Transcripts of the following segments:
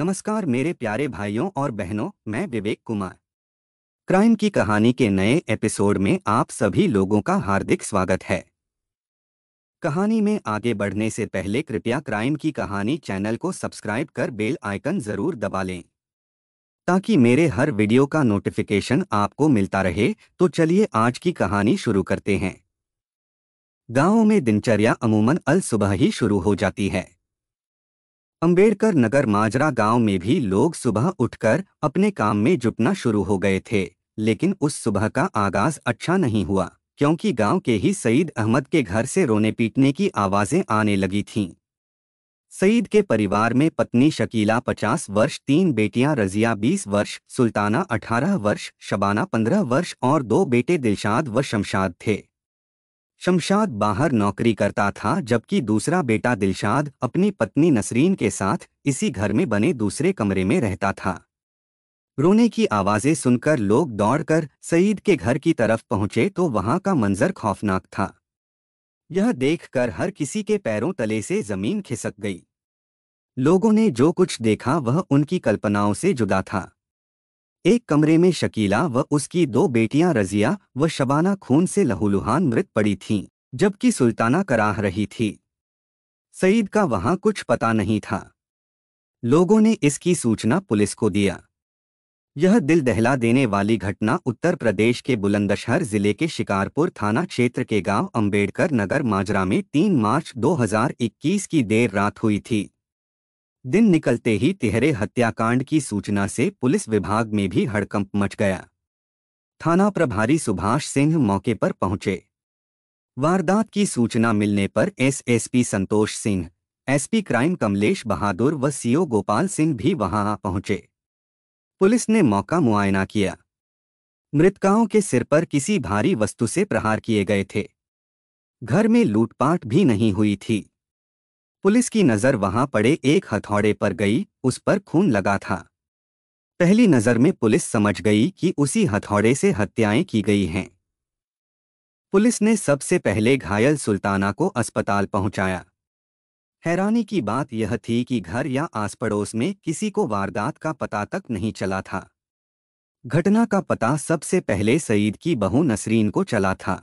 नमस्कार मेरे प्यारे भाइयों और बहनों मैं विवेक कुमार क्राइम की कहानी के नए एपिसोड में आप सभी लोगों का हार्दिक स्वागत है कहानी में आगे बढ़ने से पहले कृपया क्राइम की कहानी चैनल को सब्सक्राइब कर बेल आइकन जरूर दबा लें ताकि मेरे हर वीडियो का नोटिफिकेशन आपको मिलता रहे तो चलिए आज की कहानी शुरू करते हैं गांवों में दिनचर्या अमूमन अल सुबह ही शुरू हो जाती है अंबेडकर नगर माजरा गांव में भी लोग सुबह उठकर अपने काम में जुटना शुरू हो गए थे लेकिन उस सुबह का आगाज अच्छा नहीं हुआ क्योंकि गांव के ही सईद अहमद के घर से रोने पीटने की आवाज़ें आने लगी थीं सईद के परिवार में पत्नी शकीला 50 वर्ष तीन बेटियां रजिया 20 वर्ष सुल्ताना 18 वर्ष शबाना 15 वर्ष और दो बेटे दिलशाद व शमशाद थे शमशाद बाहर नौकरी करता था जबकि दूसरा बेटा दिलशाद अपनी पत्नी नसरीन के साथ इसी घर में बने दूसरे कमरे में रहता था रोने की आवाज़ें सुनकर लोग दौड़कर सईद के घर की तरफ पहुंचे तो वहां का मंजर खौफनाक था यह देखकर हर किसी के पैरों तले से जमीन खिसक गई लोगों ने जो कुछ देखा वह उनकी कल्पनाओं से जुदा था एक कमरे में शकीला व उसकी दो बेटियां रजिया व शबाना खून से लहूलुहान मृत पड़ी थीं, जबकि सुल्ताना कराह रही थी सईद का वहां कुछ पता नहीं था लोगों ने इसकी सूचना पुलिस को दिया यह दिल दहला देने वाली घटना उत्तर प्रदेश के बुलंदशहर जिले के शिकारपुर थाना क्षेत्र के गांव अंबेडकर नगर माजरा में 3 मार्च 2021 की देर रात हुई थी दिन निकलते ही तिहरे हत्याकांड की सूचना से पुलिस विभाग में भी हड़कंप मच गया थाना प्रभारी सुभाष सिंह मौके पर पहुंचे वारदात की सूचना मिलने पर SSP Santosh Singh SP crime Kamlesh Bahadur व सीओ गोपाल सिंह भी वहां पहुंचे पुलिस ने मौका मुआयना किया मृतकाओं के सिर पर किसी भारी वस्तु से प्रहार किए गए थे घर में लूटपाट भी नहीं हुई थी पुलिस की नज़र वहां पड़े एक हथौड़े पर गई उस पर खून लगा था पहली नज़र में पुलिस समझ गई कि उसी हथौड़े से हत्याएं की गई हैं पुलिस ने सबसे पहले घायल सुल्ताना को अस्पताल पहुंचाया हैरानी की बात यह थी कि घर या आस पड़ोस में किसी को वारदात का पता तक नहीं चला था घटना का पता सबसे पहले सईद की बहू नसरीन को चला था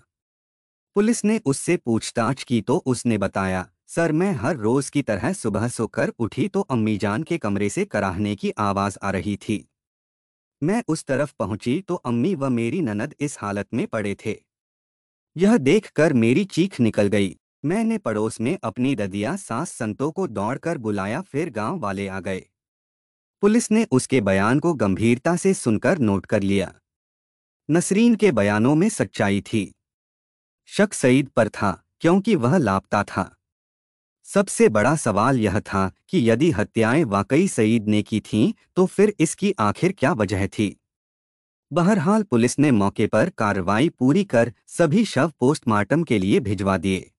पुलिस ने उससे पूछताछ की तो उसने बताया सर मैं हर रोज की तरह सुबह सोकर उठी तो अम्मी जान के कमरे से कराहने की आवाज आ रही थी मैं उस तरफ पहुंची तो अम्मी व मेरी ननद इस हालत में पड़े थे यह देखकर मेरी चीख निकल गई मैंने पड़ोस में अपनी ददिया सास संतों को दौड़कर बुलाया फिर गांव वाले आ गए पुलिस ने उसके बयान को गंभीरता से सुनकर नोट कर लिया नसरीन के बयानों में सच्चाई थी शक सईद पर था क्योंकि वह लापता था सबसे बड़ा सवाल यह था कि यदि हत्याएं वाकई सईद ने की थीं तो फिर इसकी आखिर क्या वजह थी बहरहाल पुलिस ने मौके पर कार्रवाई पूरी कर सभी शव पोस्टमार्टम के लिए भिजवा दिए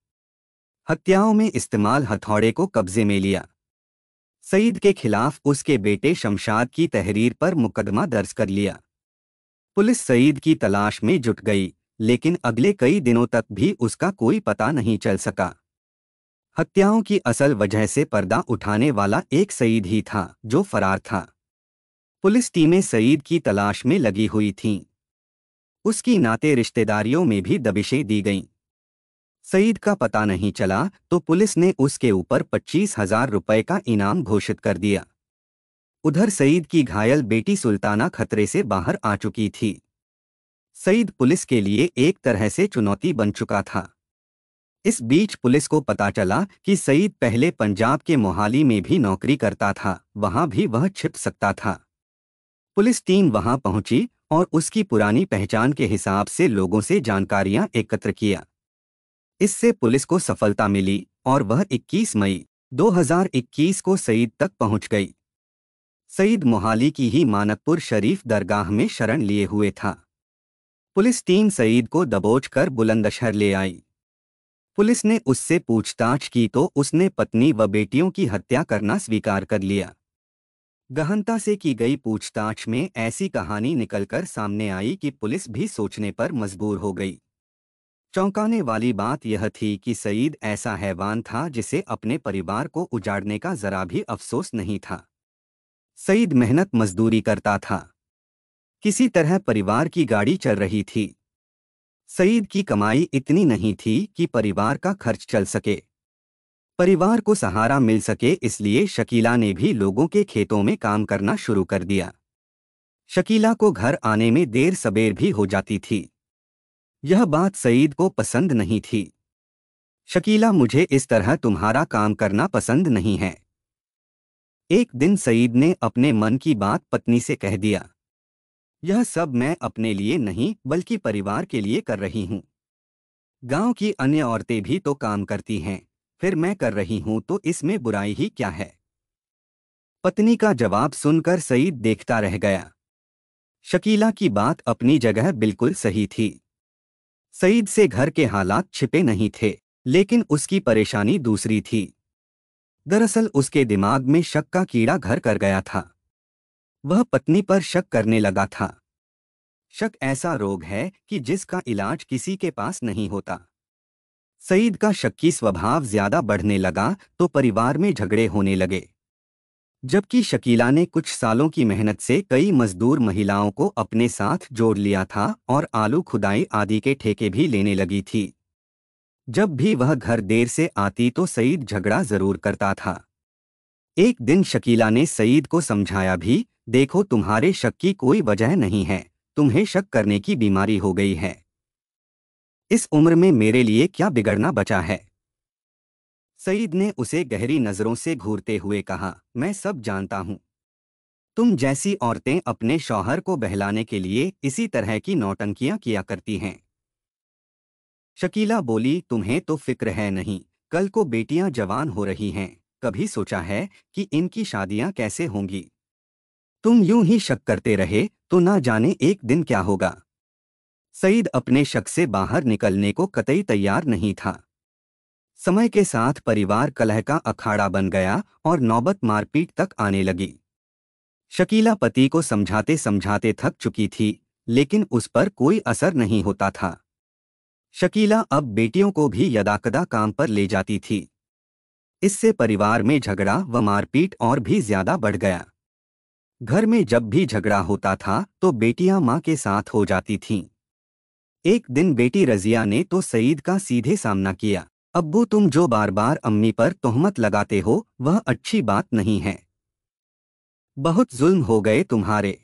हत्याओं में इस्तेमाल हथौड़े को कब्जे में लिया सईद के खिलाफ उसके बेटे शमशाद की तहरीर पर मुकदमा दर्ज कर लिया पुलिस सईद की तलाश में जुट गई लेकिन अगले कई दिनों तक भी उसका कोई पता नहीं चल सका हत्याओं की असल वजह से पर्दा उठाने वाला एक सईद ही था जो फरार था पुलिस टीमें सईद की तलाश में लगी हुई थीं उसकी नाते रिश्तेदारियों में भी दबिशें दी गईं सईद का पता नहीं चला तो पुलिस ने उसके ऊपर पच्चीस हजार रुपये का इनाम घोषित कर दिया उधर सईद की घायल बेटी सुल्ताना खतरे से बाहर आ चुकी थी सईद पुलिस के लिए एक तरह से चुनौती बन चुका था इस बीच पुलिस को पता चला कि सईद पहले पंजाब के मोहाली में भी नौकरी करता था वहां भी वह छिप सकता था पुलिस टीम वहां पहुंची और उसकी पुरानी पहचान के हिसाब से लोगों से जानकारियां एकत्र किया इससे पुलिस को सफलता मिली और वह 21 मई 2021 को सईद तक पहुंच गई सईद मोहाली की ही मानकपुर शरीफ दरगाह में शरण लिए हुए था पुलिस टीम सईद को दबोच कर बुलंदशहर ले आई पुलिस ने उससे पूछताछ की तो उसने पत्नी व बेटियों की हत्या करना स्वीकार कर लिया गहनता से की गई पूछताछ में ऐसी कहानी निकलकर सामने आई कि पुलिस भी सोचने पर मजबूर हो गई चौंकाने वाली बात यह थी कि सईद ऐसा हैवान था जिसे अपने परिवार को उजाड़ने का जरा भी अफसोस नहीं था सईद मेहनत मजदूरी करता था किसी तरह परिवार की गाड़ी चल रही थी सईद की कमाई इतनी नहीं थी कि परिवार का खर्च चल सके परिवार को सहारा मिल सके इसलिए शकीला ने भी लोगों के खेतों में काम करना शुरू कर दिया शकीला को घर आने में देर सबेर भी हो जाती थी यह बात सईद को पसंद नहीं थी शकीला मुझे इस तरह तुम्हारा काम करना पसंद नहीं है एक दिन सईद ने अपने मन की बात पत्नी से कह दिया यह सब मैं अपने लिए नहीं बल्कि परिवार के लिए कर रही हूँ गांव की अन्य औरतें भी तो काम करती हैं फिर मैं कर रही हूँ तो इसमें बुराई ही क्या है पत्नी का जवाब सुनकर सईद देखता रह गया शकीला की बात अपनी जगह बिल्कुल सही थी सईद से घर के हालात छिपे नहीं थे लेकिन उसकी परेशानी दूसरी थी दरअसल उसके दिमाग में शक का कीड़ा घर कर गया था वह पत्नी पर शक करने लगा था शक ऐसा रोग है कि जिसका इलाज किसी के पास नहीं होता सईद का शक्की स्वभाव ज्यादा बढ़ने लगा तो परिवार में झगड़े होने लगे जबकि शकीला ने कुछ सालों की मेहनत से कई मजदूर महिलाओं को अपने साथ जोड़ लिया था और आलू खुदाई आदि के ठेके भी लेने लगी थी जब भी वह घर देर से आती तो सईद झगड़ा जरूर करता था एक दिन शकीला ने सईद को समझाया भी देखो तुम्हारे शक की कोई वजह नहीं है तुम्हें शक करने की बीमारी हो गई है इस उम्र में मेरे लिए क्या बिगड़ना बचा है सईद ने उसे गहरी नजरों से घूरते हुए कहा मैं सब जानता हूं तुम जैसी औरतें अपने शौहर को बहलाने के लिए इसी तरह की नौटंकियां किया करती हैं शकीला बोली तुम्हें तो फिक्र है नहीं कल को बेटियां जवान हो रही हैं कभी सोचा है कि इनकी शादियां कैसे होंगी तुम यूं ही शक करते रहे तो ना जाने एक दिन क्या होगा सईद अपने शक से बाहर निकलने को कतई तैयार नहीं था समय के साथ परिवार कलह का अखाड़ा बन गया और नौबत मारपीट तक आने लगी शकीला पति को समझाते समझाते थक चुकी थी लेकिन उस पर कोई असर नहीं होता था शकीला अब बेटियों को भी यदाकदा काम पर ले जाती थी इससे परिवार में झगड़ा व मारपीट और भी ज्यादा बढ़ गया घर में जब भी झगड़ा होता था तो बेटियां माँ के साथ हो जाती थीं। एक दिन बेटी रजिया ने तो सईद का सीधे सामना किया अब्बू तुम जो बार बार अम्मी पर तोहमत लगाते हो वह अच्छी बात नहीं है बहुत जुल्म हो गए तुम्हारे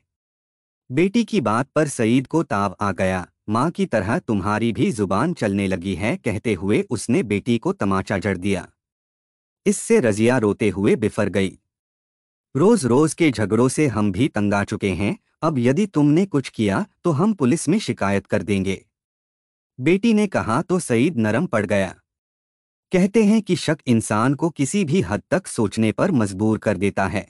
बेटी की बात पर सईद को ताव आ गया माँ की तरह तुम्हारी भी जुबान चलने लगी है कहते हुए उसने बेटी को तमाचा जड़ दिया इससे रजिया रोते हुए बिफर गई रोज रोज के झगड़ों से हम भी तंग आ चुके हैं अब यदि तुमने कुछ किया तो हम पुलिस में शिकायत कर देंगे बेटी ने कहा तो सईद नरम पड़ गया कहते हैं कि शक इंसान को किसी भी हद तक सोचने पर मजबूर कर देता है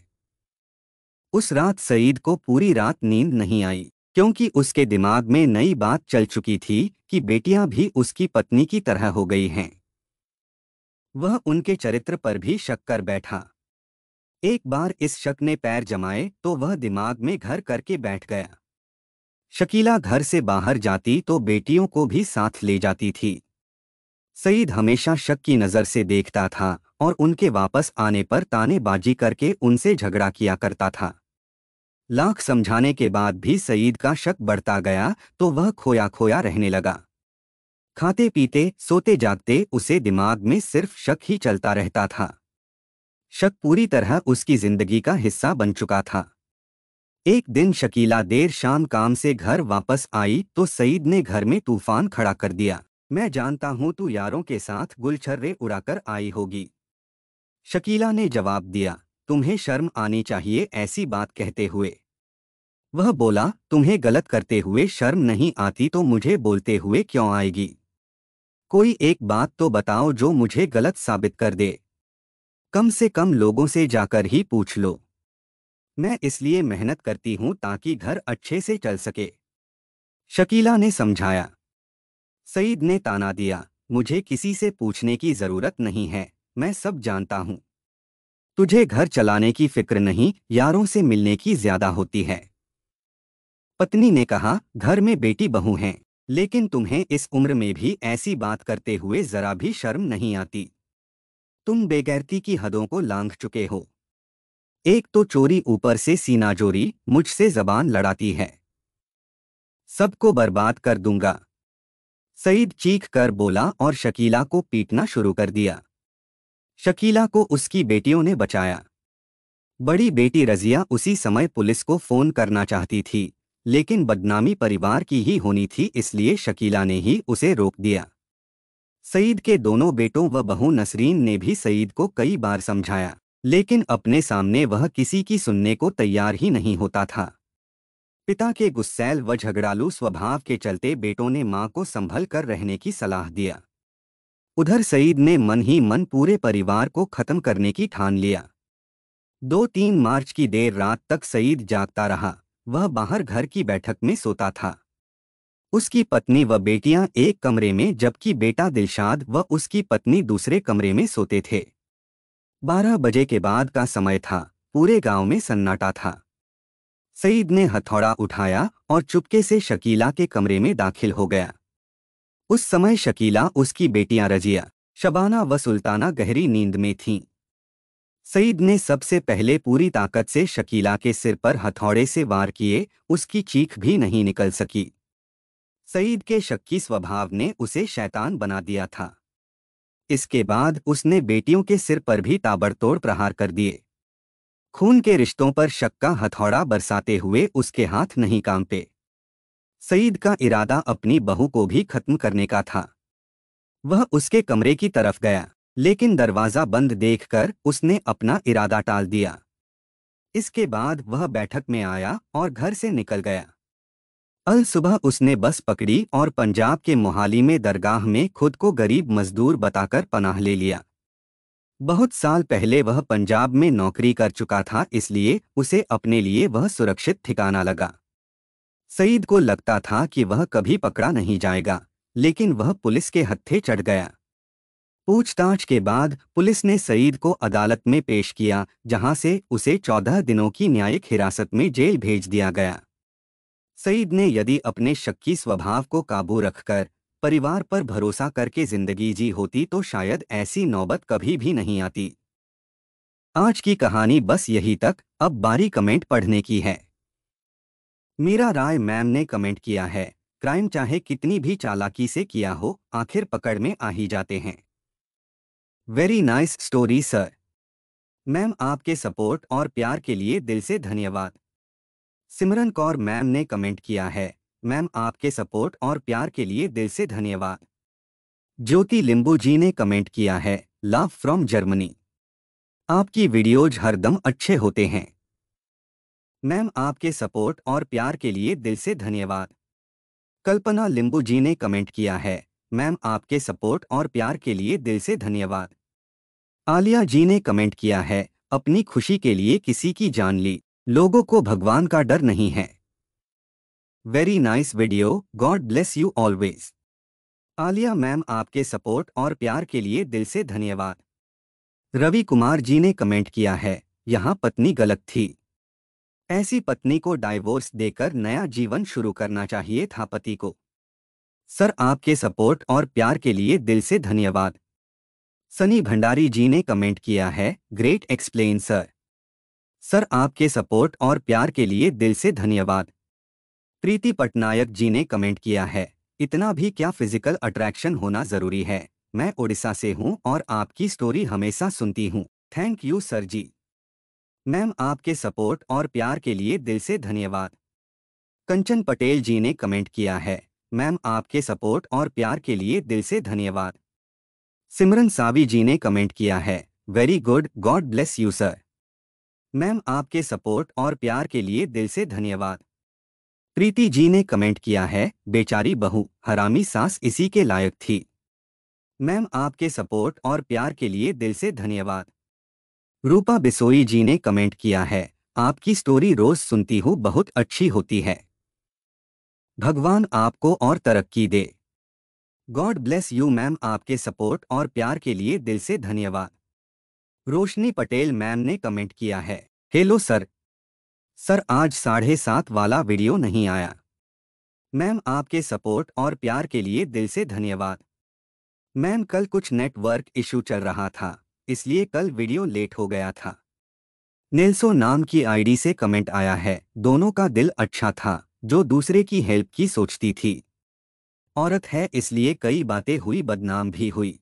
उस रात सईद को पूरी रात नींद नहीं आई क्योंकि उसके दिमाग में नई बात चल चुकी थी कि बेटियां भी उसकी पत्नी की तरह हो गई हैं वह उनके चरित्र पर भी शक कर बैठा एक बार इस शक ने पैर जमाए तो वह दिमाग में घर करके बैठ गया शकीला घर से बाहर जाती तो बेटियों को भी साथ ले जाती थी सईद हमेशा शक की नज़र से देखता था और उनके वापस आने पर तानेबाजी करके उनसे झगड़ा किया करता था लाख समझाने के बाद भी सईद का शक बढ़ता गया तो वह खोया खोया रहने लगा खाते पीते सोते जागते उसे दिमाग में सिर्फ शक ही चलता रहता था शक पूरी तरह उसकी जिंदगी का हिस्सा बन चुका था एक दिन शकीला देर शाम काम से घर वापस आई तो सईद ने घर में तूफान खड़ा कर दिया मैं जानता हूं तू यारों के साथ गुलछर्रे उड़ाकर आई होगी शकीला ने जवाब दिया तुम्हें शर्म आनी चाहिए ऐसी बात कहते हुए वह बोला तुम्हें गलत करते हुए शर्म नहीं आती तो मुझे बोलते हुए क्यों आएगी कोई एक बात तो बताओ जो मुझे गलत साबित कर दे कम से कम लोगों से जाकर ही पूछ लो मैं इसलिए मेहनत करती हूं ताकि घर अच्छे से चल सके शकीला ने समझाया सईद ने ताना दिया मुझे किसी से पूछने की जरूरत नहीं है मैं सब जानता हूं तुझे घर चलाने की फिक्र नहीं यारों से मिलने की ज्यादा होती है पत्नी ने कहा घर में बेटी बहू हैं लेकिन तुम्हें इस उम्र में भी ऐसी बात करते हुए जरा भी शर्म नहीं आती तुम बेगैरती की हदों को लांघ चुके हो एक तो चोरी ऊपर से सीनाजोरी मुझसे जबान लड़ाती है सबको बर्बाद कर दूंगा सईद चीख कर बोला और शकीला को पीटना शुरू कर दिया शकीला को उसकी बेटियों ने बचाया बड़ी बेटी रजिया उसी समय पुलिस को फोन करना चाहती थी लेकिन बदनामी परिवार की ही होनी थी इसलिए शकीला ने ही उसे रोक दिया सईद के दोनों बेटों व बहू नसरीन ने भी सईद को कई बार समझाया लेकिन अपने सामने वह किसी की सुनने को तैयार ही नहीं होता था पिता के गुस्सैल व झगड़ालू स्वभाव के चलते बेटों ने मां को संभल कर रहने की सलाह दिया उधर सईद ने मन ही मन पूरे परिवार को खत्म करने की ठान लिया दो तीन मार्च की देर रात तक सईद जागता रहा वह बाहर घर की बैठक में सोता था उसकी पत्नी व बेटियां एक कमरे में जबकि बेटा दिलशाद व उसकी पत्नी दूसरे कमरे में सोते थे बारह बजे के बाद का समय था पूरे गांव में सन्नाटा था सईद ने हथौड़ा उठाया और चुपके से शकीला के कमरे में दाखिल हो गया उस समय शकीला उसकी बेटियां रजिया शबाना व सुल्ताना गहरी नींद में थीं सईद ने सबसे पहले पूरी ताकत से शकीला के सिर पर हथौड़े से वार किए उसकी चीख भी नहीं निकल सकी सईद के शक्की स्वभाव ने उसे शैतान बना दिया था इसके बाद उसने बेटियों के सिर पर भी ताबड़तोड़ प्रहार कर दिए खून के रिश्तों पर शक का हथौड़ा बरसाते हुए उसके हाथ नहीं कांपे सईद का इरादा अपनी बहू को भी खत्म करने का था वह उसके कमरे की तरफ गया लेकिन दरवाज़ा बंद देखकर उसने अपना इरादा टाल दिया इसके बाद वह बैठक में आया और घर से निकल गया अल सुबह उसने बस पकड़ी और पंजाब के मोहाली में दरगाह में खुद को गरीब मजदूर बताकर पनाह ले लिया बहुत साल पहले वह पंजाब में नौकरी कर चुका था इसलिए उसे अपने लिए वह सुरक्षित ठिकाना लगा सईद को लगता था कि वह कभी पकड़ा नहीं जाएगा लेकिन वह पुलिस के हत्थे चढ़ गया पूछताछ के बाद पुलिस ने सईद को अदालत में पेश किया जहां से उसे चौदह दिनों की न्यायिक हिरासत में जेल भेज दिया गया सईद ने यदि अपने शक्की स्वभाव को काबू रखकर परिवार पर भरोसा करके जिंदगी जी होती तो शायद ऐसी नौबत कभी भी नहीं आती आज की कहानी बस यही तक अब बारी कमेंट पढ़ने की है मीरा राय मैम ने कमेंट किया है क्राइम चाहे कितनी भी चालाकी से किया हो आखिर पकड़ में आ ही जाते हैं very nice story sir ma'am आपके सपोर्ट और प्यार के लिए दिल से धन्यवाद सिमरन कौर मैम ने कमेंट किया है मैम आपके सपोर्ट और प्यार के लिए दिल से धन्यवाद ज्योति लिंबू जी ने कमेंट किया है लव फ्रॉम जर्मनी आपकी वीडियोज हरदम अच्छे होते हैं मैम आपके सपोर्ट और प्यार के लिए दिल से धन्यवाद कल्पना लिंबू जी ने कमेंट किया है मैम आपके सपोर्ट और प्यार के लिए दिल से धन्यवाद आलिया जी ने कमेंट किया है अपनी खुशी के लिए किसी की जान ली लोगों को भगवान का डर नहीं है very nice video God bless you always Alia ma'am आपके सपोर्ट और प्यार के लिए दिल से धन्यवाद रवि कुमार जी ने कमेंट किया है यहाँ पत्नी गलत थी ऐसी पत्नी को डाइवोर्स देकर नया जीवन शुरू करना चाहिए था पति को सर आपके सपोर्ट और प्यार के लिए दिल से धन्यवाद सनी भंडारी जी ने कमेंट किया है ग्रेट एक्सप्लेन सर सर आपके सपोर्ट और प्यार के लिए दिल से धन्यवाद प्रीति पटनायक जी ने कमेंट किया है इतना भी क्या फिजिकल अट्रैक्शन होना जरूरी है मैं ओडिशा से हूँ और आपकी स्टोरी हमेशा सुनती हूँ thank you sir ji ma'am आपके सपोर्ट और प्यार के लिए दिल से धन्यवाद कंचन पटेल जी ने कमेंट किया है मैम आपके सपोर्ट और प्यार के लिए दिल से धन्यवाद सिमरन सावी जी ने कमेंट किया है very good God bless you sir ma'am आपके सपोर्ट और प्यार के लिए दिल से धन्यवाद प्रीति जी ने कमेंट किया है बेचारी बहू हरामी सास इसी के लायक थी मैम आपके सपोर्ट और प्यार के लिए दिल से धन्यवाद रूपा बिसोई जी ने कमेंट किया है आपकी स्टोरी रोज सुनती हूँ बहुत अच्छी होती है भगवान आपको और तरक्की दे गॉड ब्लेस यू मैम आपके सपोर्ट और प्यार के लिए दिल से धन्यवाद रोशनी पटेल मैम ने कमेंट किया है हेलो सर सर आज साढ़े सात वाला वीडियो नहीं आया मैम आपके सपोर्ट और प्यार के लिए दिल से धन्यवाद मैम कल कुछ नेटवर्क इशू चल रहा था इसलिए कल वीडियो लेट हो गया था नेल्सो नाम की आईडी से कमेंट आया है दोनों का दिल अच्छा था जो दूसरे की हेल्प की सोचती थी औरत है इसलिए कई बातें हुई बदनाम भी हुई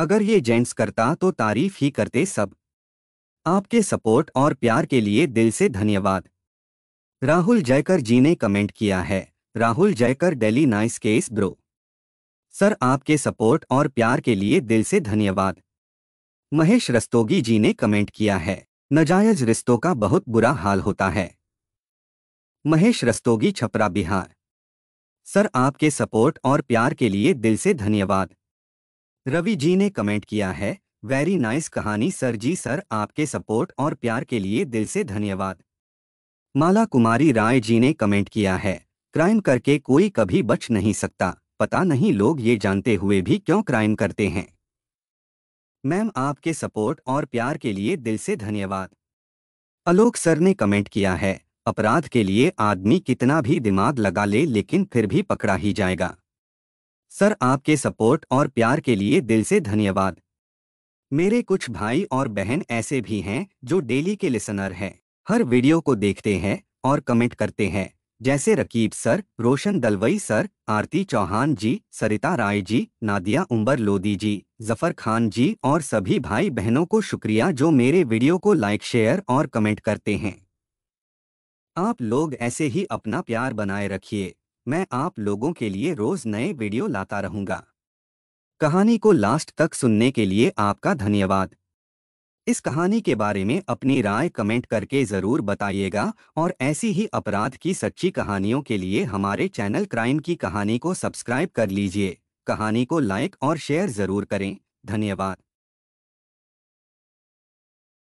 अगर ये जेंट्स करता तो तारीफ ही करते सब आपके सपोर्ट और प्यार के लिए दिल से धन्यवाद राहुल जयकर जी ने कमेंट किया है Rahul Jaykar daily nice case bro sir आपके सपोर्ट और प्यार के लिए दिल से धन्यवाद महेश रस्तोगी जी ने कमेंट किया है नजायज रिश्तों का बहुत बुरा हाल होता है महेश रस्तोगी छपरा बिहार सर आपके सपोर्ट और प्यार के लिए दिल से धन्यवाद रवि जी ने कमेंट किया है वेरी नाइस कहानी सर जी सर आपके सपोर्ट और प्यार के लिए दिल से धन्यवाद माला कुमारी राय जी ने कमेंट किया है क्राइम करके कोई कभी बच नहीं सकता पता नहीं लोग ये जानते हुए भी क्यों क्राइम करते हैं मैम आपके सपोर्ट और प्यार के लिए दिल से धन्यवाद अलोक सर ने कमेंट किया है अपराध के लिए आदमी कितना भी दिमाग लगा ले लेकिन फिर भी पकड़ा ही जाएगा सर आपके सपोर्ट और प्यार के लिए दिल से धन्यवाद मेरे कुछ भाई और बहन ऐसे भी हैं जो डेली के लिसनर हैं हर वीडियो को देखते हैं और कमेंट करते हैं जैसे रकीब सर रोशन दलवई सर आरती चौहान जी सरिता राय जी नादिया उम्बर लोदी जी जफर खान जी और सभी भाई बहनों को शुक्रिया जो मेरे वीडियो को लाइक शेयर और कमेंट करते हैं आप लोग ऐसे ही अपना प्यार बनाए रखिए मैं आप लोगों के लिए रोज नए वीडियो लाता रहूंगा कहानी को लास्ट तक सुनने के लिए आपका धन्यवाद इस कहानी के बारे में अपनी राय कमेंट करके ज़रूर बताइएगा और ऐसी ही अपराध की सच्ची कहानियों के लिए हमारे चैनल क्राइम की कहानी को सब्सक्राइब कर लीजिए कहानी को लाइक और शेयर ज़रूर करें धन्यवाद